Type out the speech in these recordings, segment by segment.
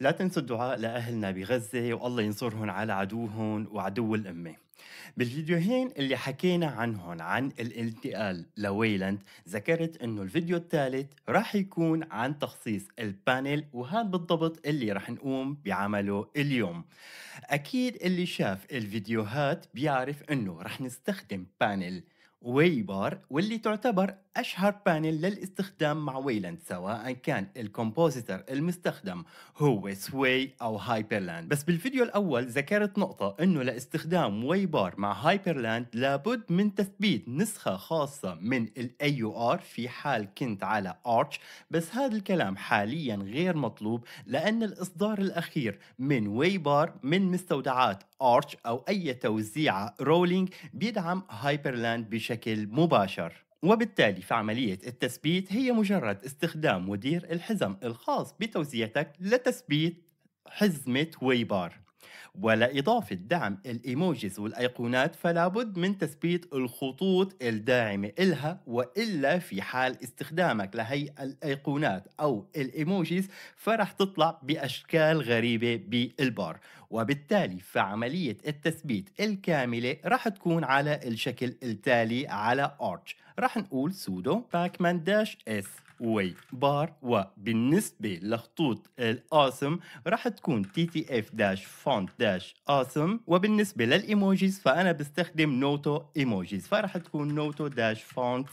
لا تنسوا الدعاء لأهلنا بغزة والله ينصرهم على عدوهم وعدو الأمة بالفيديوهين اللي حكينا عنهم عن الانتقال لويلاند ذكرت انه الفيديو الثالث رح يكون عن تخصيص البانل وهذا بالضبط اللي رح نقوم بعمله اليوم اكيد اللي شاف الفيديوهات بيعرف انه رح نستخدم بانل ويبار واللي تعتبر أشهر بانل للاستخدام مع ويلاند سواء كان الكومبوزيتر المستخدم هو سوي أو هايبرلاند بس بالفيديو الأول ذكرت نقطة أنه لاستخدام ويبار بار مع هايبرلاند لابد من تثبيت نسخة خاصة من الـ يو ار في حال كنت على ارش بس هذا الكلام حاليا غير مطلوب لأن الإصدار الأخير من ويبار بار من مستودعات ارش أو أي توزيعة رولينج بيدعم هايبرلاند بشكل مباشر وبالتالي فعملية التثبيت هي مجرد استخدام مدير الحزم الخاص بتوزيعتك لتثبيت حزمة ويبار ولإضافة دعم الإيموجيز والأيقونات فلا بد من تثبيت الخطوط الداعمة إلها وإلا في حال استخدامك لهي الأيقونات أو الإيموجيز فرح تطلع بأشكال غريبة بالبار وبالتالي فعملية التثبيت الكاملة رح تكون على الشكل التالي على أرتش راح نقول سودو باكمان داش اس وي بار وبالنسبة لخطوط الاسم راح تكون تي تي اف داش فونت داش اسم وبالنسبة للايموجيز فأنا بستخدم نوتو ايموجيز فراح تكون نوتو داش فونت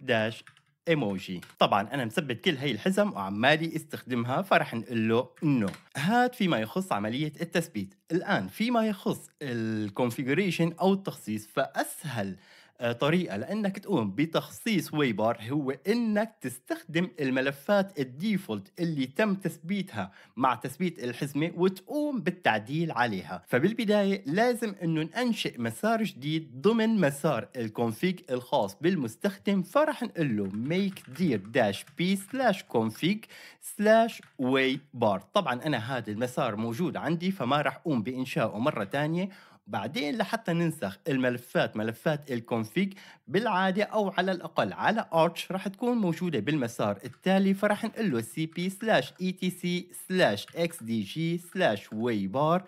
داش ايموجي طبعا انا مثبت كل هي الحزم وعمالي استخدمها فرح نقول له انه هاد فيما يخص عمليه التثبيت الان فيما يخص الكونفيجريشن او التخصيص فاسهل آه، طريقه لانك تقوم بتخصيص ويبر هو انك تستخدم الملفات الديفولت اللي تم تثبيتها مع تثبيت الحزمه وتقوم بالتعديل عليها فبالبدايه لازم انه ننشئ مسار جديد ضمن مسار الكونفيج الخاص بالمستخدم فرح نقول له make dir dash p slash config slash واي بار طبعا انا هذا المسار موجود عندي فما راح اقوم بانشائه مره ثانيه بعدين لحتى ننسخ الملفات ملفات الكونفيج بالعادة أو على الأقل على أرتش راح تكون موجودة بالمسار التالي فراح نقول له cp slash etc slash xdg slash waybar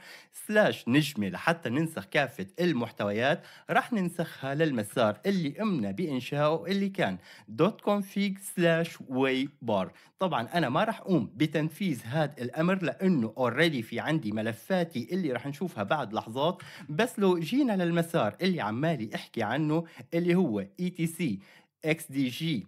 slash نجمة لحتى ننسخ كافة المحتويات راح ننسخها للمسار اللي قمنا بإنشائه اللي كان دوت config slash waybar طبعا أنا ما راح أقوم بتنفيذ هذا الأمر لأنه already في عندي ملفاتي اللي راح نشوفها بعد لحظات بس لو جينا للمسار اللي عمالي احكي عنه اللي هو اي تي سي اكس دي جي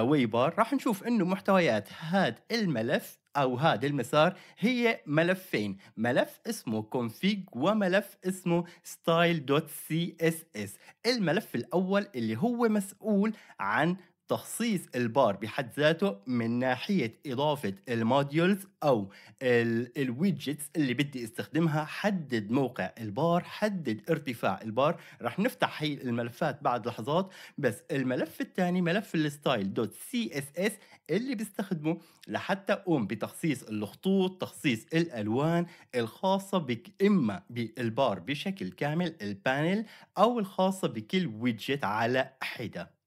ويبر راح نشوف انه محتويات هذا الملف او هذا المسار هي ملفين ملف اسمه config وملف اسمه style.css الملف الاول اللي هو مسؤول عن تخصيص البار بحد ذاته من ناحية إضافة الموديولز أو الويدجتس اللي بدي استخدمها حدد موقع البار حدد ارتفاع البار رح نفتح هي الملفات بعد لحظات بس الملف الثاني ملف الستايل دوت سي اس اس اللي بستخدمه لحتى أقوم بتخصيص الخطوط تخصيص الألوان الخاصة بك إما بالبار بشكل كامل البانل أو الخاصة بكل ويدجت على حدة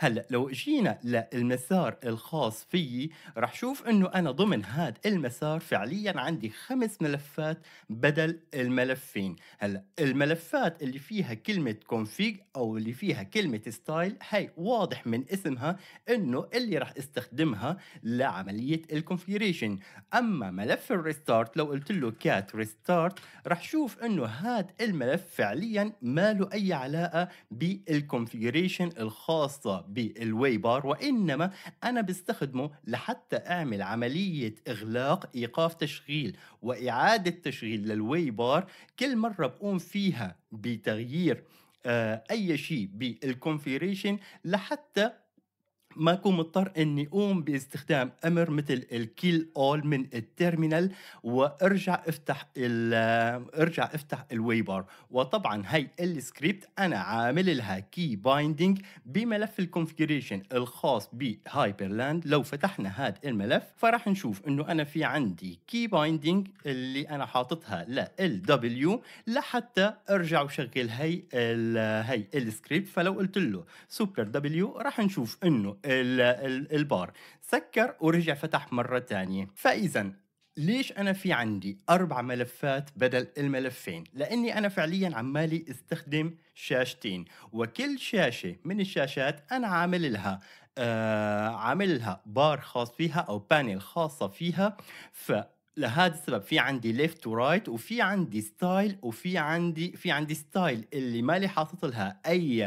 هلا لو جينا للمسار الخاص فيي رح شوف انه انا ضمن هذا المسار فعليا عندي خمس ملفات بدل الملفين هلا الملفات اللي فيها كلمة config او اللي فيها كلمة ستايل هي واضح من اسمها انه اللي رح استخدمها لعملية الكونفيجريشن اما ملف الريستارت لو قلت له cat restart رح شوف انه هذا الملف فعليا ما له اي علاقة بالكونفيجريشن الخاص خاصة بالواي بار وإنما أنا بستخدمه لحتى أعمل عملية إغلاق إيقاف تشغيل وإعادة تشغيل للواي بار كل مرة بقوم فيها بتغيير آه، أي شيء بالكونفيريشن لحتى ما أكون مضطر أني أقوم باستخدام أمر مثل الكيل أول من التيرمينال وأرجع أفتح ال أرجع أفتح الويبر وطبعا هي السكريبت أنا عامل لها كي بايندينج بملف الكونفجريشن الخاص بهايبرلاند لو فتحنا هذا الملف فراح نشوف أنه أنا في عندي كي بايندينج اللي أنا حاططها لل دبليو لحتى أرجع وشغل هي هي السكريبت فلو قلت له سوبر دبليو راح نشوف أنه البار سكر ورجع فتح مرة تانية فإذا ليش انا في عندي اربع ملفات بدل الملفين لاني انا فعليا عمالي استخدم شاشتين وكل شاشه من الشاشات انا عامل لها آه عامل لها بار خاص فيها او بانل خاصه فيها ف لهذا السبب في عندي ليفت ورايت وفي عندي ستايل وفي عندي في عندي ستايل اللي مالي حاطط لها اي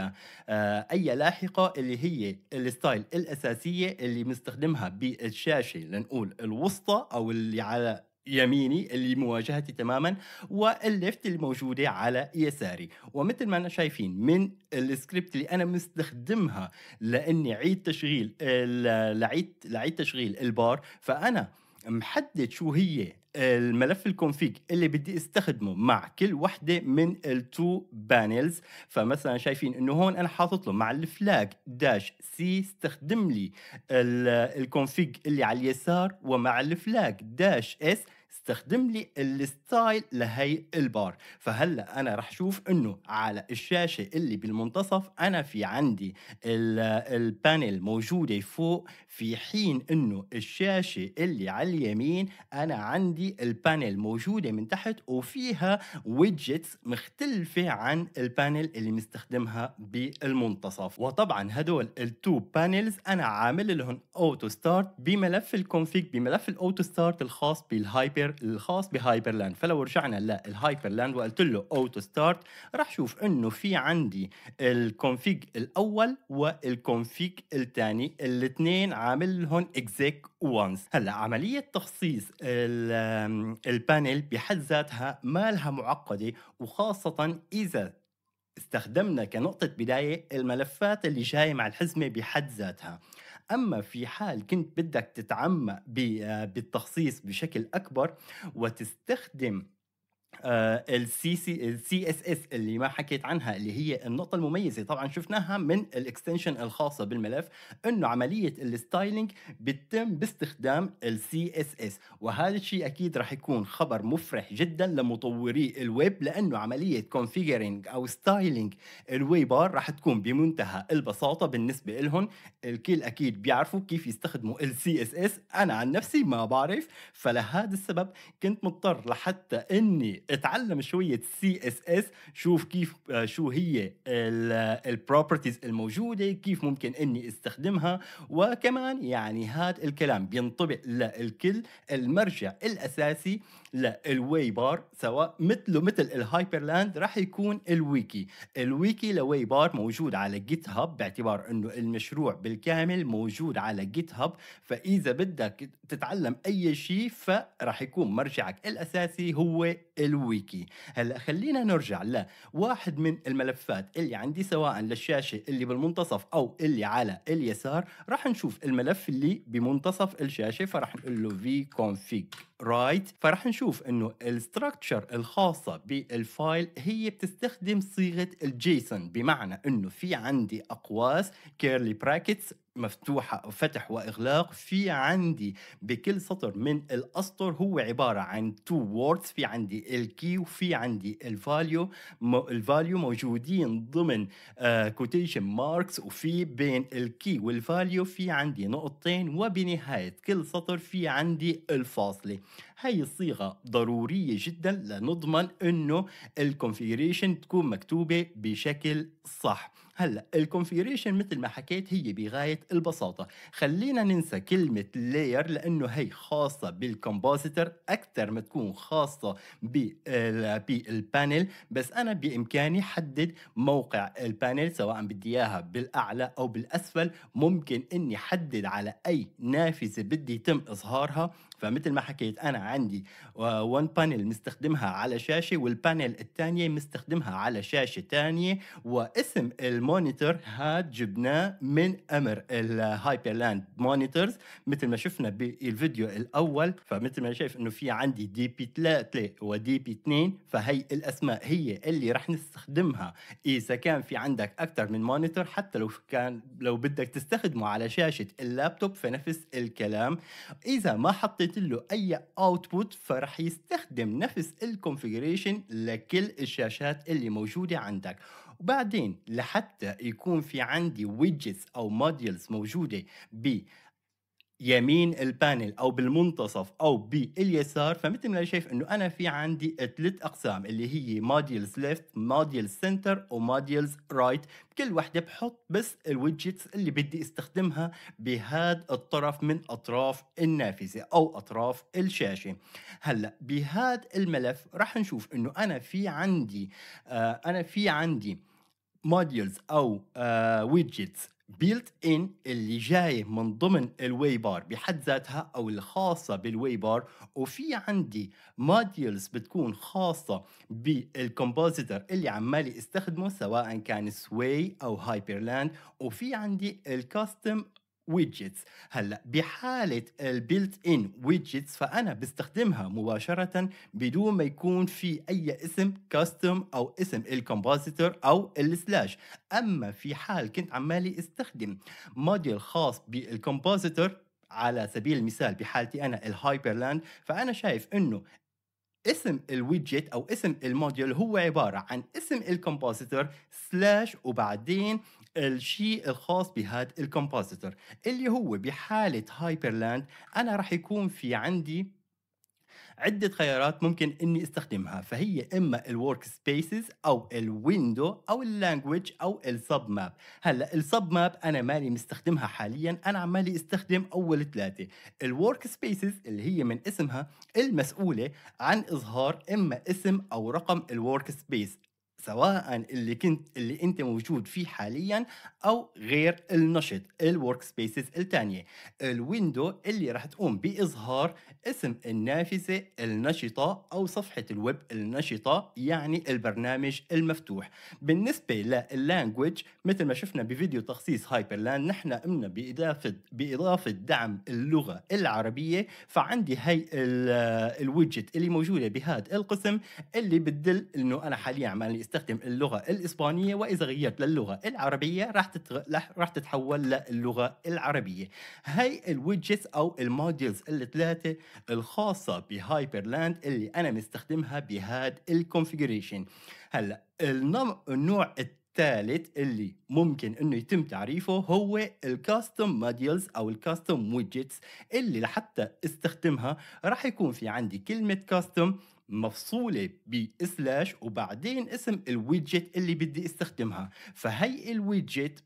آه، اي لاحقه اللي هي الستايل الاساسيه اللي مستخدمها بالشاشه لنقول الوسطى او اللي على يميني اللي مواجهتي تماما والليفت الموجودة على يساري ومثل ما أنا شايفين من السكريبت اللي أنا مستخدمها لأني عيد تشغيل لعيد, لعيد تشغيل البار فأنا محدد شو هي الملف الكونفيج اللي بدي استخدمه مع كل وحده من التو بانلز فمثلا شايفين انه هون انا حاطط له مع الفلاج داش سي استخدم لي الكونفيج اللي على اليسار ومع الفلاج داش اس استخدم لي الستايل لهي البار فهلا انا رح شوف انه على الشاشه اللي بالمنتصف انا في عندي البانل موجوده فوق في حين انه الشاشه اللي على اليمين انا عندي البانل موجوده من تحت وفيها ويدجتس مختلفه عن البانل اللي مستخدمها بالمنتصف وطبعا هدول التو بانلز انا عامل لهم اوتو ستارت بملف الكونفيج بملف الاوتو ستارت الخاص بالهايبر الهايبر الخاص بهايبر لاند فلو رجعنا للهايبر لاند وقلت له اوتو ستارت راح شوف انه في عندي الكونفيج الاول والكونفيج الثاني الاثنين عامل لهم اكزيك وانس هلا عمليه تخصيص البانل بحد ذاتها ما لها معقده وخاصه اذا استخدمنا كنقطة بداية الملفات اللي جاية مع الحزمة بحد ذاتها أما في حال كنت بدك تتعمق آه، بالتخصيص بشكل أكبر وتستخدم آه، السي سي السي اس اس اللي ما حكيت عنها اللي هي النقطة المميزة طبعا شفناها من الاكستنشن الخاصة بالملف انه عملية الستايلينج بتتم باستخدام السي اس اس وهذا الشيء اكيد راح يكون خبر مفرح جدا لمطوري الويب لانه عملية كونفيجرينج او ستايلينج الوي بار راح تكون بمنتهى البساطة بالنسبة لهم الكل اكيد بيعرفوا كيف يستخدموا السي اس اس انا عن نفسي ما بعرف فلهذا السبب كنت مضطر لحتى اني اتعلم شويه سي اس اس شوف كيف آه، شو هي البروبرتيز آه، الموجوده كيف ممكن اني استخدمها وكمان يعني هذا الكلام بينطبق للكل المرجع الاساسي للواي بار سواء مثله مثل الهايبرلاند راح يكون الويكي الويكي لواي بار موجود على جيت هاب باعتبار انه المشروع بالكامل موجود على جيت هاب فاذا بدك تتعلم اي شيء فراح يكون مرجعك الاساسي هو الويكي هلا خلينا نرجع لواحد من الملفات اللي عندي سواء للشاشه اللي بالمنتصف او اللي على اليسار راح نشوف الملف اللي بمنتصف الشاشه فراح نقول له في كونفيج رايت فراح نشوف انه الستركتشر الخاصه بالفايل هي بتستخدم صيغه الجيسون بمعنى انه في عندي اقواس كيرلي براكتس مفتوحة فتح وإغلاق في عندي بكل سطر من الأسطر هو عبارة عن تو ووردز في عندي الكي وفي عندي الفاليو الفاليو موجودين ضمن كوتيشن uh, ماركس وفي بين الكي والفاليو في عندي نقطتين وبنهاية كل سطر في عندي الفاصلة هاي الصيغة ضرورية جدا لنضمن انه الكونفيجريشن تكون مكتوبة بشكل صح هلا الكونفيجريشن مثل ما حكيت هي بغايه البساطه خلينا ننسى كلمه لاير لانه هي خاصه بالكومبوزيتر اكثر ما تكون خاصه بالبانل بس انا بامكاني حدد موقع البانل سواء بدي اياها بالاعلى او بالاسفل ممكن اني حدد على اي نافذه بدي يتم اظهارها فمثل ما حكيت انا عندي وان بانل مستخدمها على شاشه والبانل الثانيه مستخدمها على شاشه ثانيه واسم المونيتور هاد جبناه من امر الهايبر لاند مونيتورز مثل ما شفنا بالفيديو الاول فمثل ما شايف انه في عندي دي بي 3 ودي بي 2 فهي الاسماء هي اللي رح نستخدمها اذا كان في عندك اكثر من مونيتور حتى لو كان لو بدك تستخدمه على شاشه اللابتوب فنفس الكلام اذا ما حطيت حطيت له اي اوتبوت فرح يستخدم نفس الكونفيجريشن لكل الشاشات اللي موجوده عندك وبعدين لحتى يكون في عندي ويدجتس او موديلز موجوده ب يمين البانل او بالمنتصف او باليسار فمثل ما شايف انه انا في عندي ثلاث اقسام اللي هي موديلز ليفت موديلز سنتر وموديلز رايت كل وحده بحط بس الويدجتس اللي بدي استخدمها بهذا الطرف من اطراف النافذه او اطراف الشاشه هلا بهذا الملف راح نشوف انه انا في عندي آه انا في عندي موديلز او ويدجتس آه، بيلت ان اللي جاي من ضمن الواي بار بحد ذاتها او الخاصه بالواي بار وفي عندي موديولز بتكون خاصه بالكومبوزيتر اللي عمالي استخدمه سواء كان سوي او هايبرلاند وفي عندي الكاستم ويدجتس هلا بحاله البيلت ان ويدجتس فانا بستخدمها مباشره بدون ما يكون في اي اسم كاستم او اسم الكومبوزيتور او السلاش اما في حال كنت عمالي استخدم موديل خاص بالكومبوزيتور على سبيل المثال بحالتي انا الهايبرلاند فانا شايف انه اسم الويدجت او اسم الموديول هو عباره عن اسم الكومبوزيتور سلاش وبعدين الشيء الخاص بهذا الكومبوزيتور اللي هو بحاله هايبرلاند انا راح يكون في عندي عده خيارات ممكن اني استخدمها فهي اما الورك سبيسز او الويندو او Language او السب ماب هلا السب ماب انا مالي مستخدمها حاليا انا عمالي استخدم اول ثلاثه الورك سبيسز اللي هي من اسمها المسؤوله عن اظهار اما اسم او رقم الورك سبيس سواء اللي كنت اللي انت موجود فيه حاليا او غير النشط الورك سبيسز الثانيه الويندو اللي راح تقوم باظهار اسم النافذه النشطه او صفحه الويب النشطه يعني البرنامج المفتوح بالنسبه لللانجوج مثل ما شفنا بفيديو تخصيص هايبر لاند نحن قمنا باضافه باضافه دعم اللغه العربيه فعندي هي الويدجت اللي موجوده بهذا القسم اللي بتدل انه انا حاليا عمالي يستخدم اللغة الإسبانية وإذا غيرت للغة العربية راح راح تتحول للغة العربية هاي الويدجتس أو الموديلز الثلاثة الخاصة بهايبرلاند اللي أنا مستخدمها بهاد الكونفيجريشن هلا النوع الثالث اللي ممكن انه يتم تعريفه هو الكاستم موديلز او الكاستم ويدجتس اللي لحتى استخدمها راح يكون في عندي كلمه كاستم مفصولة بسلاش وبعدين اسم الويدجت اللي بدي استخدمها فهي الويدجت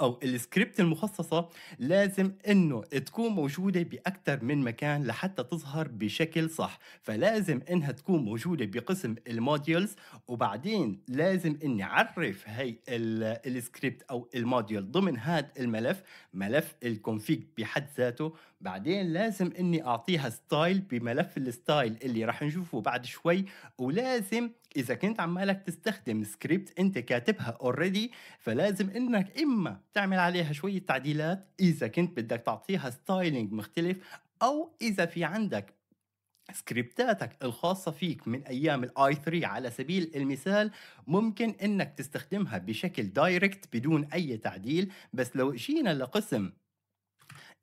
او السكريبت المخصصه لازم انه تكون موجوده باكثر من مكان لحتى تظهر بشكل صح فلازم انها تكون موجوده بقسم الموديولز وبعدين لازم اني اعرف هي السكريبت او الموديول ضمن هذا الملف ملف الكونفيج بحد ذاته بعدين لازم اني اعطيها ستايل بملف الستايل اللي راح نشوفه بعد شوي ولازم اذا كنت عمالك تستخدم سكريبت انت كاتبها اوريدي فلازم انك اما تعمل عليها شويه تعديلات اذا كنت بدك تعطيها ستايلينج مختلف او اذا في عندك سكريبتاتك الخاصة فيك من أيام الاي 3 على سبيل المثال ممكن إنك تستخدمها بشكل دايركت بدون أي تعديل بس لو جينا لقسم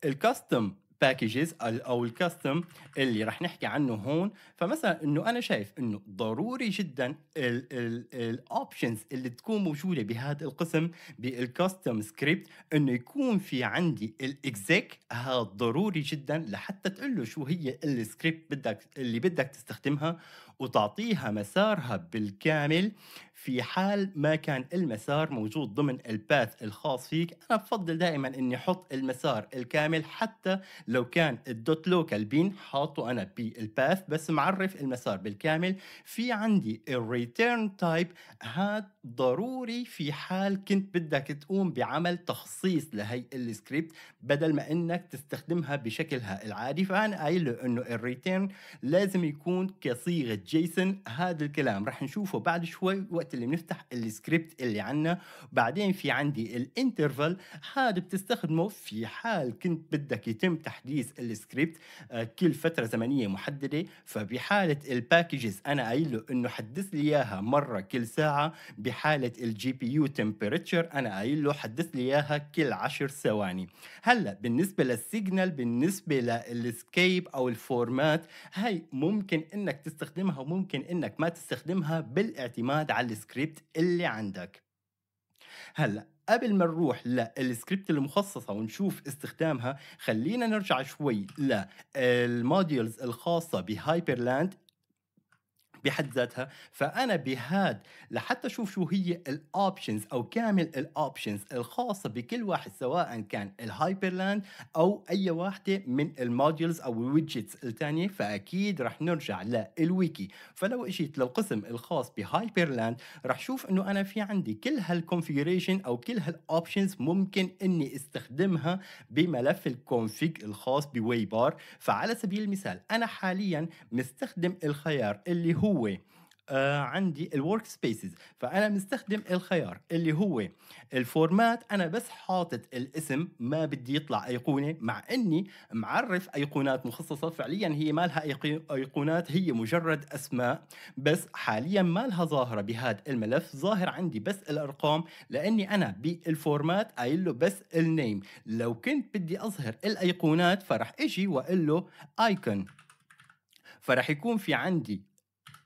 الكاستم باكجز او الكاستم اللي رح نحكي عنه هون فمثلا انه انا شايف انه ضروري جدا الاوبشنز اللي تكون موجوده بهذا القسم بالكاستم سكريبت انه يكون في عندي الاكزيك هذا ضروري جدا لحتى تقول له شو هي السكريبت بدك اللي بدك تستخدمها وتعطيها مسارها بالكامل في حال ما كان المسار موجود ضمن الباث الخاص فيك أنا بفضل دائما أني أحط المسار الكامل حتى لو كان الدوت لوكال بين حاطه أنا بالباث بس معرف المسار بالكامل في عندي الريتيرن تايب هاد ضروري في حال كنت بدك تقوم بعمل تخصيص لهي السكريبت بدل ما انك تستخدمها بشكلها العادي فانا قايل له انه الريتيرن لازم يكون كصيغه جيسون هذا الكلام رح نشوفه بعد شوي وقت اللي بنفتح السكريبت اللي عنا بعدين في عندي الانترفال هذا بتستخدمه في حال كنت بدك يتم تحديث السكريبت آه، كل فتره زمنيه محدده فبحاله الباكجز انا قايل له انه حدث لي اياها مره كل ساعه حاله الجي بي يو تمبريتشر انا قايل له حدث لي اياها كل 10 ثواني هلا بالنسبه للسيجنال بالنسبه للسكيب او الفورمات هاي ممكن انك تستخدمها وممكن انك ما تستخدمها بالاعتماد على السكريبت اللي عندك هلا قبل ما نروح للسكريبت المخصصه ونشوف استخدامها خلينا نرجع شوي للموديولز الخاصه بهايبرلاند بحد ذاتها فانا بهاد لحتى اشوف شو هي الاوبشنز او كامل الاوبشنز الخاصه بكل واحد سواء كان الهايبرلاند او اي واحده من الموديولز او الويدجتس الثانيه فاكيد رح نرجع للويكي فلو اجيت للقسم الخاص بهايبرلاند رح شوف انه انا في عندي كل هالكونفيجريشن او كل هالاوبشنز ممكن اني استخدمها بملف الكونفيج الخاص بويبار فعلى سبيل المثال انا حاليا مستخدم الخيار اللي هو هو آه عندي الورك سبيسز فانا مستخدم الخيار اللي هو الفورمات انا بس حاطط الاسم ما بدي يطلع ايقونه مع اني معرف ايقونات مخصصه فعليا هي ما لها ايقونات هي مجرد اسماء بس حاليا ما لها ظاهره بهذا الملف ظاهر عندي بس الارقام لاني انا بالفورمات قايل له بس النيم لو كنت بدي اظهر الايقونات فرح اجي واقول له ايكون فرح يكون في عندي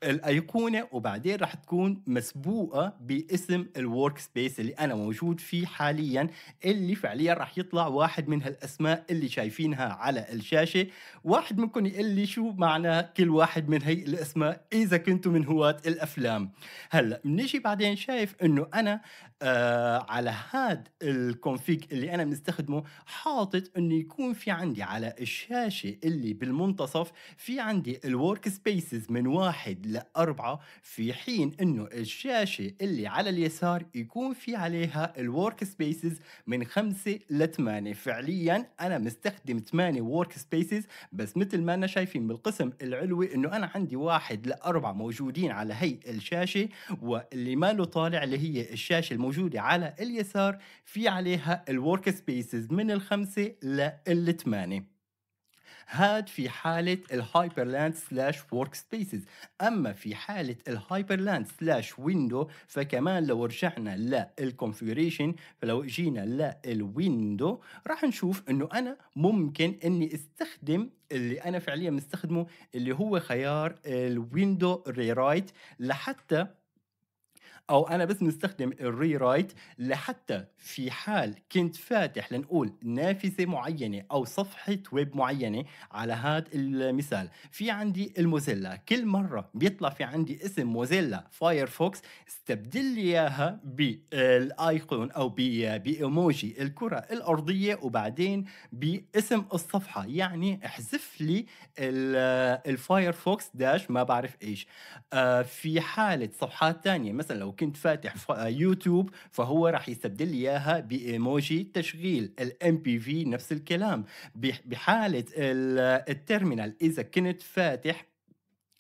الايقونه وبعدين رح تكون مسبوقه باسم الورك سبيس اللي انا موجود فيه حاليا اللي فعليا رح يطلع واحد من هالاسماء اللي شايفينها على الشاشه واحد منكم يقول لي شو معنى كل واحد من هي الاسماء اذا كنتوا من هواة الافلام هلا بنيجي بعدين شايف انه انا آه على هاد الكونفيك اللي انا بنستخدمه حاطط انه يكون في عندي على الشاشه اللي بالمنتصف في عندي الورك سبيسز من واحد لأربعة في حين انه الشاشة اللي على اليسار يكون في عليها الورك سبيسز من خمسة لثمانية فعليا انا مستخدم ثمانية ورك سبيسز بس مثل ما انا شايفين بالقسم العلوي انه انا عندي واحد لأربعة موجودين على هي الشاشة واللي ما له طالع اللي هي الشاشة الموجودة على اليسار في عليها الورك سبيسز من الخمسة للثمانية هاد في حالة الهايبرلاند سلاش ورك سبيسز أما في حالة الهايبرلاند سلاش ويندو فكمان لو رجعنا للكونفيجريشن فلو جينا للويندو راح نشوف أنه أنا ممكن أني استخدم اللي أنا فعليا مستخدمه اللي هو خيار الويندو ريرايت لحتى او انا بس نستخدم الري رايت لحتى في حال كنت فاتح لنقول نافذه معينه او صفحه ويب معينه على هذا المثال في عندي الموزيلا كل مره بيطلع في عندي اسم موزيلا فايرفوكس استبدل لي اياها بالايقون او بايموجي الكره الارضيه وبعدين باسم الصفحه يعني احذف لي الفايرفوكس داش ما بعرف ايش آه، في حاله صفحات ثانيه مثلا لو لو كنت فاتح آه، يوتيوب فهو راح يستبدل لي اياها بايموجي تشغيل الام بي في نفس الكلام بحاله التيرمينال اذا كنت فاتح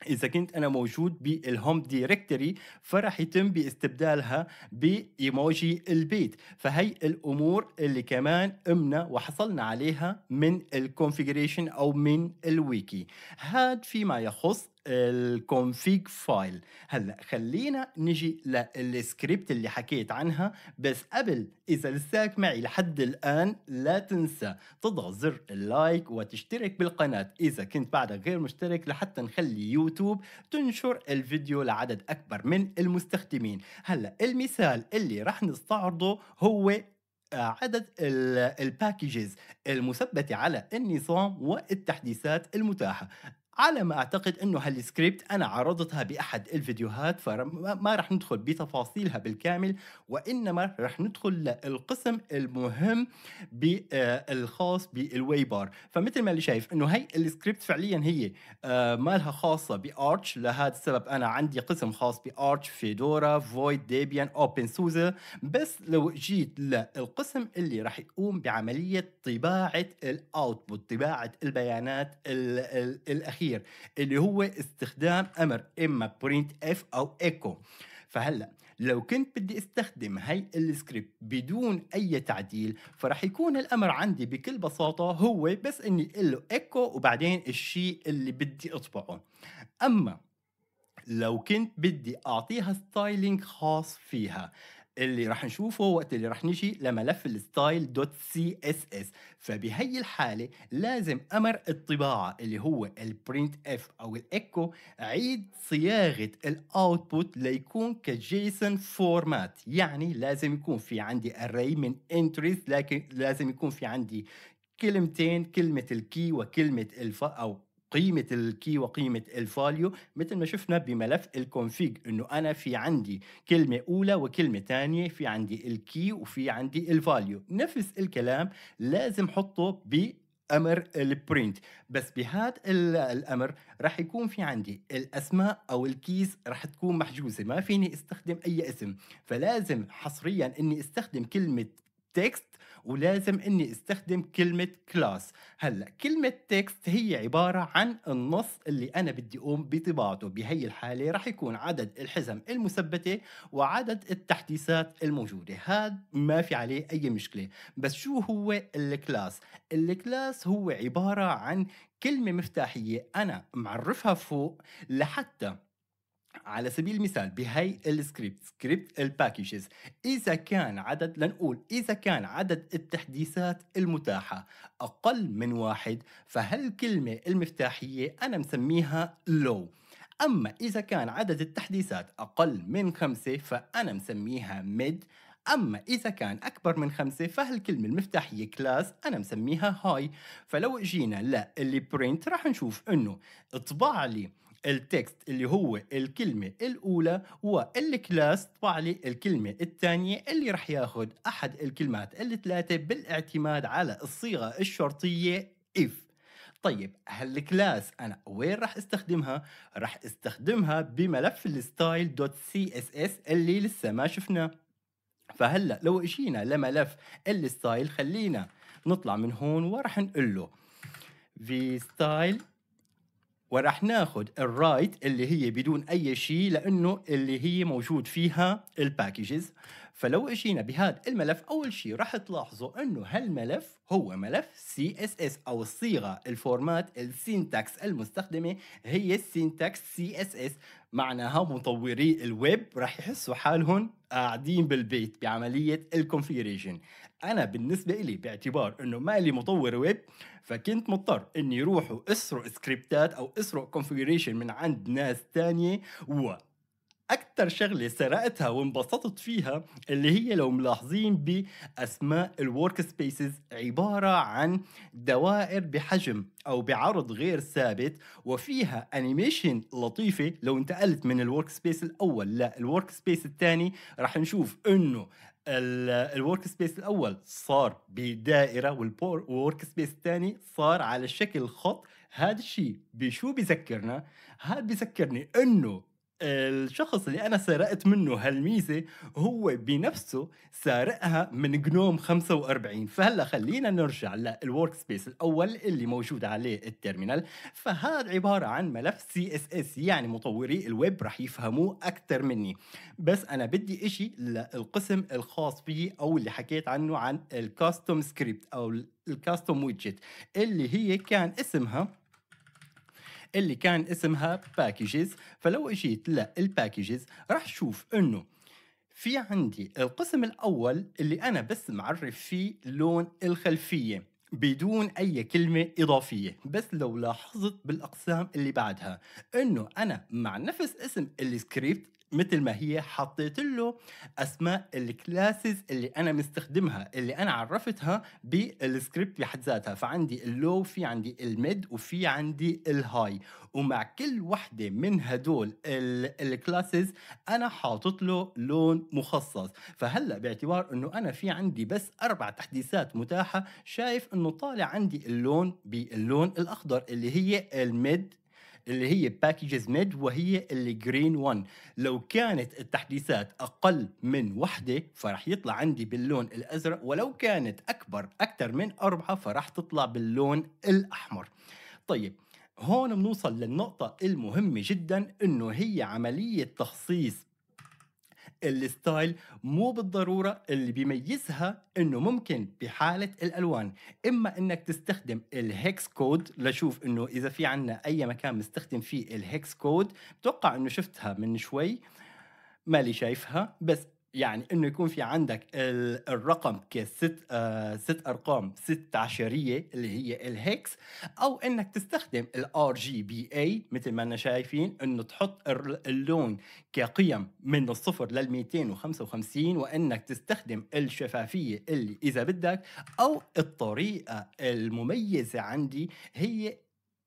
اذا كنت انا موجود بالهوم دايركتوري فراح يتم باستبدالها بايموجي البيت فهي الامور اللي كمان قمنا وحصلنا عليها من الكونفيجريشن او من الويكي هاد فيما يخص الكونفيج فايل هلا خلينا نجي للسكريبت اللي حكيت عنها بس قبل اذا لساك معي لحد الان لا تنسى تضغط زر اللايك وتشترك بالقناه اذا كنت بعدك غير مشترك لحتى نخلي يوتيوب تنشر الفيديو لعدد اكبر من المستخدمين هلا المثال اللي راح نستعرضه هو آه، عدد الباكجز المثبتة على النظام والتحديثات المتاحة على ما اعتقد انه هالسكريبت انا عرضتها باحد الفيديوهات فما رح ندخل بتفاصيلها بالكامل وانما رح ندخل للقسم المهم آه، الخاص بالواي بار فمثل ما اللي شايف انه هي السكريبت فعليا هي آه، مالها خاصه بارتش لهذا السبب انا عندي قسم خاص بارتش فيدورا فويد ديبيان اوبن سوزا بس لو جيت للقسم اللي رح يقوم بعمليه طباعه الاوتبوت طباعه البيانات الاخيره الاخير اللي هو استخدام امر اما برينت اف او ايكو فهلا لو كنت بدي استخدم هي السكريبت بدون اي تعديل فرح يكون الامر عندي بكل بساطه هو بس اني اقول له ايكو وبعدين الشيء اللي بدي اطبعه اما لو كنت بدي اعطيها ستايلينج خاص فيها اللي راح نشوفه وقت اللي راح نجي لملف الستايل دوت سي اس اس فبهي الحالة لازم أمر الطباعة اللي هو البرنت اف أو الإيكو عيد صياغة الأوتبوت ليكون كجيسون فورمات يعني لازم يكون في عندي أري من انتريز لكن لازم يكون في عندي كلمتين كلمة الكي وكلمة الف أو قيمه الكي وقيمه الفاليو مثل ما شفنا بملف الكونفيج انه انا في عندي كلمه اولى وكلمه ثانيه في عندي الكي وفي عندي الفاليو نفس الكلام لازم حطه ب امر البرنت بس بهذا الامر راح يكون في عندي الاسماء او الكيس راح تكون محجوزه ما فيني استخدم اي اسم فلازم حصريا اني استخدم كلمه تكست ولازم اني استخدم كلمه كلاس هلا كلمه تكست هي عباره عن النص اللي انا بدي اقوم بطباعته بهي الحاله رح يكون عدد الحزم المثبته وعدد التحديثات الموجوده هذا ما في عليه اي مشكله بس شو هو الكلاس الكلاس هو عباره عن كلمه مفتاحيه انا معرفها فوق لحتى على سبيل المثال بهي السكريبت سكريبت الباكجز اذا كان عدد لنقول اذا كان عدد التحديثات المتاحه اقل من واحد فهالكلمه المفتاحيه انا مسميها لو اما اذا كان عدد التحديثات اقل من خمسه فانا مسميها ميد أما إذا كان أكبر من خمسة فهالكلمة المفتاحية كلاس أنا مسميها هاي فلو اجينا للبرنت راح نشوف إنه اطبع لي التكست اللي هو الكلمة الأولى والكلاس طبع لي الكلمة الثانية اللي رح ياخد أحد الكلمات الثلاثة بالاعتماد على الصيغة الشرطية if طيب هالكلاس انا وين راح استخدمها؟ راح استخدمها بملف الستايل دوت سي اس اس اللي لسه ما شفناه. فهلا لو اجينا لملف الستايل خلينا نطلع من هون وراح نقول له في ستايل وراح ناخد الرايت اللي هي بدون اي شيء لانه اللي هي موجود فيها الباكجز فلو اجينا بهذا الملف اول شيء راح تلاحظوا انه هالملف هو ملف سي اس اس او الصيغه الفورمات السينتاكس المستخدمه هي السينتاكس سي اس اس معناها مطوري الويب راح يحسوا حالهم قاعدين بالبيت بعمليه الكونفيجريشن انا بالنسبه لي باعتبار انه مالي مطور ويب فكنت مضطر اني روح واسرق سكريبتات او اسرق كونفيجريشن من عند ناس تانية و اكثر شغله سرقتها وانبسطت فيها اللي هي لو ملاحظين باسماء الورك سبيسز عباره عن دوائر بحجم او بعرض غير ثابت وفيها انيميشن لطيفه لو انتقلت من الورك سبيس الاول للورك سبيس الثاني راح نشوف انه الورك سبيس الاول صار بدائره والورك سبيس الثاني صار على شكل خط هذا الشيء بشو بذكرنا هذا بذكرني انه الشخص اللي انا سرقت منه هالميزه هو بنفسه سارقها من جنوم 45 فهلا خلينا نرجع للورك سبيس الاول اللي موجود عليه التيرمينال فهذا عباره عن ملف سي اس اس يعني مطوري الويب رح يفهموه اكثر مني بس انا بدي اشي للقسم الخاص فيه او اللي حكيت عنه عن الكاستوم سكريبت او الكاستوم ويدجت اللي هي كان اسمها اللي كان اسمها باكيجز فلو اجيت للباكيجز راح تشوف انه في عندي القسم الاول اللي انا بس معرف فيه لون الخلفيه بدون اي كلمه اضافيه بس لو لاحظت بالاقسام اللي بعدها انه انا مع نفس اسم السكريبت مثل ما هي حطيت له اسماء الكلاسز اللي انا مستخدمها اللي انا عرفتها بالسكريبت بحد ذاتها فعندي اللو في عندي الميد وفي عندي الهاي ومع كل وحده من هدول الكلاسز انا حاطط له لون مخصص فهلا باعتبار انه انا في عندي بس اربع تحديثات متاحه شايف انه طالع عندي اللون باللون الاخضر اللي هي الميد اللي هي باكجز ميد وهي اللي جرين 1 لو كانت التحديثات اقل من وحده فرح يطلع عندي باللون الازرق ولو كانت اكبر اكثر من اربعه فرح تطلع باللون الاحمر طيب هون بنوصل للنقطة المهمة جدا انه هي عملية تخصيص الستايل مو بالضرورة اللي بيميزها انه ممكن بحالة الالوان اما انك تستخدم الهكس كود لشوف انه اذا في عنا اي مكان مستخدم فيه الهكس كود بتوقع انه شفتها من شوي مالي شايفها بس يعني انه يكون في عندك الرقم كست آه ست ارقام ست عشريه اللي هي الهكس او انك تستخدم الار جي بي اي مثل ما انا شايفين انه تحط اللون كقيم من الصفر لل 255 وانك تستخدم الشفافيه اللي اذا بدك او الطريقه المميزه عندي هي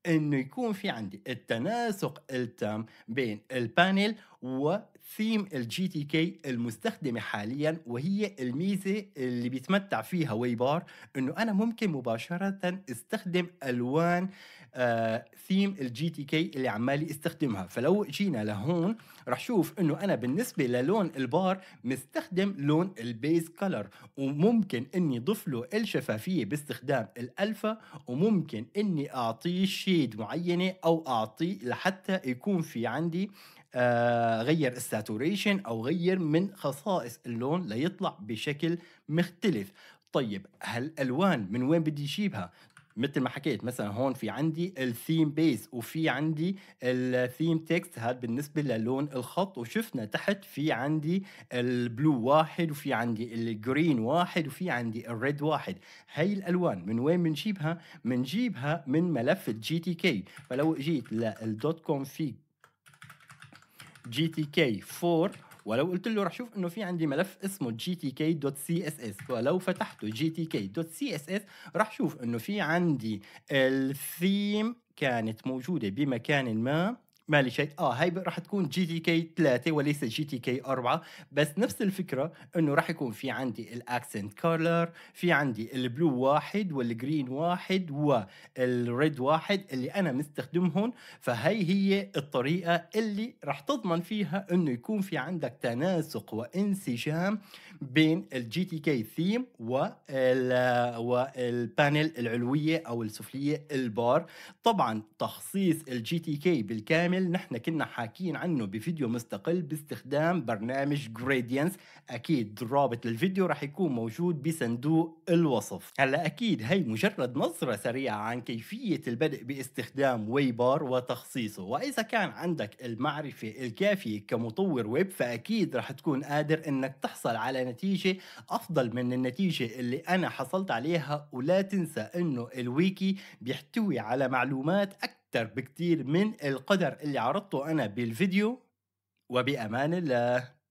انه يكون في عندي التناسق التام بين البانل و ثيم الجي تي كي المستخدمه حاليا وهي الميزه اللي بيتمتع فيها ويبار انه انا ممكن مباشره استخدم الوان آه، ثيم الجي تي كي اللي عمالي استخدمها فلو جينا لهون رح شوف انه انا بالنسبه للون البار مستخدم لون البيز كلر وممكن اني ضف له الشفافيه باستخدام الالفا وممكن اني اعطيه شيد معينه او اعطيه لحتى يكون في عندي آه، غير الساتوريشن او غير من خصائص اللون ليطلع بشكل مختلف طيب هالالوان من وين بدي اجيبها مثل ما حكيت مثلا هون في عندي الثيم بيز وفي عندي الثيم تكست هذا بالنسبه للون الخط وشفنا تحت في عندي البلو واحد وفي عندي الجرين واحد وفي عندي الريد واحد هاي الالوان من وين بنجيبها بنجيبها من ملف الجي تي كي فلو جيت للدوت كوم فيج جي تي كي 4 ولو قلت له رح شوف انه في عندي ملف اسمه جي تي كي دوت سي اس اس ولو فتحته جي تي كي دوت سي اس اس رح شوف انه في عندي الثيم كانت موجوده بمكان ما ما شيء اه هاي راح تكون جي تي كي 3 وليس جي تي كي 4 بس نفس الفكره انه راح يكون في عندي الاكسنت كولر في عندي البلو واحد والجرين واحد والريد واحد اللي انا مستخدمهم فهي هي الطريقه اللي راح تضمن فيها انه يكون في عندك تناسق وانسجام بين الجي تي كي ثيم والبانل العلويه او السفليه البار طبعا تخصيص الجي تي كي بالكامل نحن كنا حاكيين عنه بفيديو مستقل باستخدام برنامج جريدينس اكيد رابط الفيديو راح يكون موجود بصندوق الوصف هلا اكيد هي مجرد نظره سريعه عن كيفيه البدء باستخدام واي بار وتخصيصه واذا كان عندك المعرفه الكافيه كمطور ويب فاكيد راح تكون قادر انك تحصل على نتيجه افضل من النتيجه اللي انا حصلت عليها ولا تنسى انه الويكي بيحتوي على معلومات اكثر بكتير من القدر اللي عرضته انا بالفيديو وبامان الله